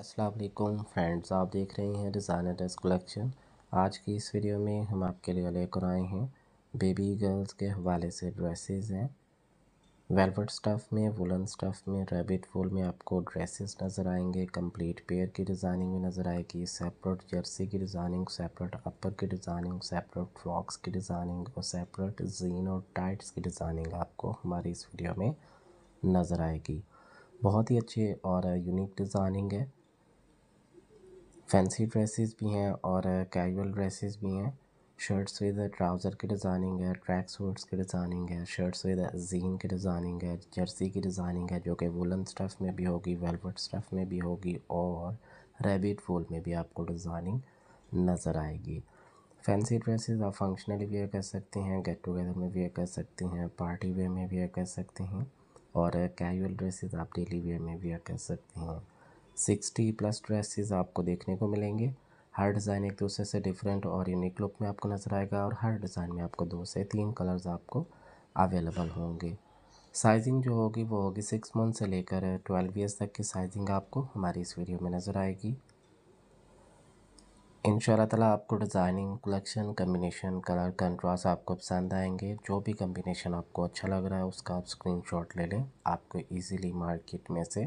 अस्सलाम वालेकुम फ्रेंड्स आप देख रहे हैं डिज़ाइनर ड्रेस कलेक्शन आज की इस वीडियो में हम आपके लिए लेकर आए हैं बेबी गर्ल्स के हवाले से ड्रेसेस हैं वेलवेट स्टफ़ में वुलन स्टफ़ में रेबिट फूल में आपको ड्रेसेस नज़र आएंगे कंप्लीट पेयर की डिज़ाइनिंग भी नज़र आएगी सेपरेट जर्सी की डिज़ाइनिंग सेपरेट अपर की डिज़ाइनिंग सेपरेट फ्रॉक्स की डिज़ाइनिंग और सेपरेट जीन और टाइट्स की डिज़ाइनिंग आपको हमारी इस वीडियो में नज़र आएगी बहुत ही अच्छे और यूनिक डिज़ाइनिंग है फैंसी ड्रेसेस भी हैं और कैजुअल ड्रेसेस भी हैं शर्ट्स विद ट्राउज़र की डिज़ाइनिंग है ट्रैक सूट्स की डिज़ाइनिंग है शर्ट्स विद जीन की डिज़ाइनिंग है जर्सी की डिज़ाइनिंग है जो कि वुलन स्टफ़ में भी होगी वेलवेट स्टफ़ में भी होगी और रेबिट फूल में भी आपको डिज़ाइनिंग नज़र आएगी फैंसी ड्रेसेस आप फंक्शनली वेयर कर सकते हैं गेट टुगेदर में वेयर कर सकते हैं पार्टी वेयर में वेयर कर सकते हैं और कैजुअल ड्रेसेस आप डेली वेयर में वेयर कर सकते हैं सिक्सटी प्लस ड्रेसेस आपको देखने को मिलेंगे हर डिज़ाइन एक दूसरे से डिफरेंट और यूनिक लुक में आपको नज़र आएगा और हर डिज़ाइन में आपको दो से तीन कलर्स आपको अवेलेबल होंगे साइजिंग जो होगी वो होगी सिक्स मंथ से लेकर ट्वेल्व ईयर्स तक की साइजिंग आपको हमारी इस वीडियो में नज़र आएगी इन ताला आपको designing collection combination colour contrast आपको पसंद आएंगे जो भी कम्बिनेशन आपको अच्छा लग रहा है उसका आप स्क्रीनशॉट ले लें आपको इजीली मार्केट में से